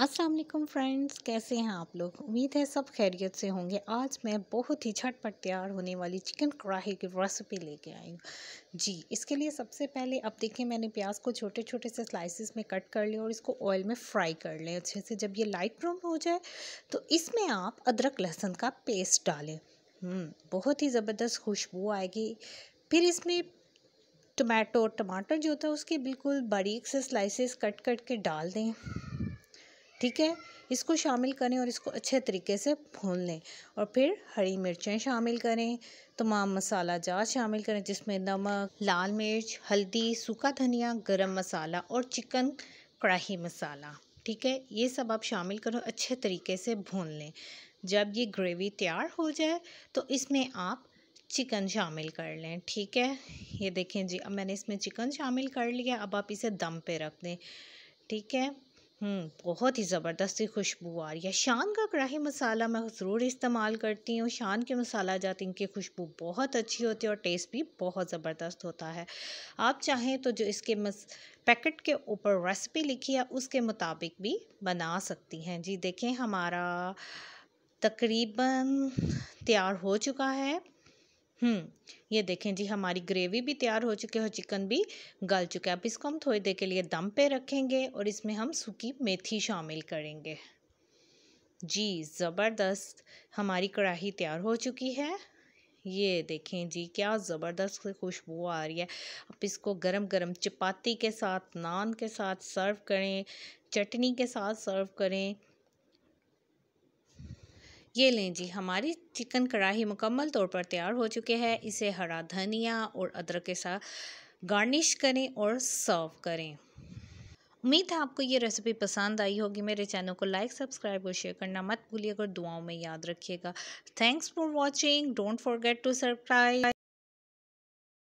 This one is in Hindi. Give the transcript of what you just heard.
अस्सलाम वालेकुम फ्रेंड्स कैसे हैं आप लोग उम्मीद है सब खैरियत से होंगे आज मैं बहुत ही झटपट तैयार होने वाली चिकन कढ़ाई की रेसिपी लेके आई हूँ जी इसके लिए सबसे पहले अब देखिए मैंने प्याज को छोटे छोटे से स्लाइसिस में कट कर लिया और इसको ऑयल में फ्राई कर लें अच्छे से जब ये लाइट ब्राउन हो जाए तो इसमें आप अदरक लहसुन का पेस्ट डालें हम्म, बहुत ही ज़बरदस्त खुशबू आएगी फिर इसमें टमाटो टमाटर जो होता है उसके बिल्कुल बारीक से स्लाइसेस कट कट के डाल दें ठीक है इसको शामिल करें और इसको अच्छे तरीके से भून लें और फिर हरी मिर्चें शामिल करें तमाम मसाला जात शामिल करें जिसमें नमक लाल मिर्च हल्दी सूखा धनिया गरम मसाला और चिकन कढ़ाही मसाला ठीक है ये सब आप शामिल करो अच्छे तरीके से भून लें जब ये ग्रेवी तैयार हो जाए तो इसमें आप चिकन शामिल कर लें ठीक है ये देखें जी अब मैंने इसमें चिकन शामिल कर लिया अब आप इसे दम पे रख दें ठीक है हम्म, बहुत ही ज़बरदस्त खुशबू आ रही है शान का कढ़ाही मसाला मैं ज़रूर इस्तेमाल करती हूँ शान के मसाला जाते इनकी खुशबू बहुत अच्छी होती है और टेस्ट भी बहुत ज़बरदस्त होता है आप चाहें तो जो इसके मस पैकेट के ऊपर रेसिपी लिखी है उसके मुताबिक भी बना सकती हैं जी देखें हमारा तकरीबन तैयार हो चुका है हम्म, ये देखें जी हमारी ग्रेवी भी तैयार हो चुकी है और चिकन भी गल चुका है अब इसको हम थोड़ी देर के लिए दम पे रखेंगे और इसमें हम सूखी मेथी शामिल करेंगे जी ज़बरदस्त हमारी कढ़ाही तैयार हो चुकी है ये देखें जी क्या ज़बरदस्त खुशबू आ रही है आप इसको गरम गरम चपाती के साथ नान के साथ सर्व करें चटनी के साथ सर्व करें ये लें जी हमारी चिकन कढ़ाही मुकम्मल तौर पर तैयार हो चुके हैं इसे हरा धनिया और अदरक के साथ गार्निश करें और सर्व करें उम्मीद है आपको ये रेसिपी पसंद आई होगी मेरे चैनल को लाइक सब्सक्राइब और शेयर करना मत भूलिएगा और दुआओं में याद रखिएगा thanks for watching don't forget to subscribe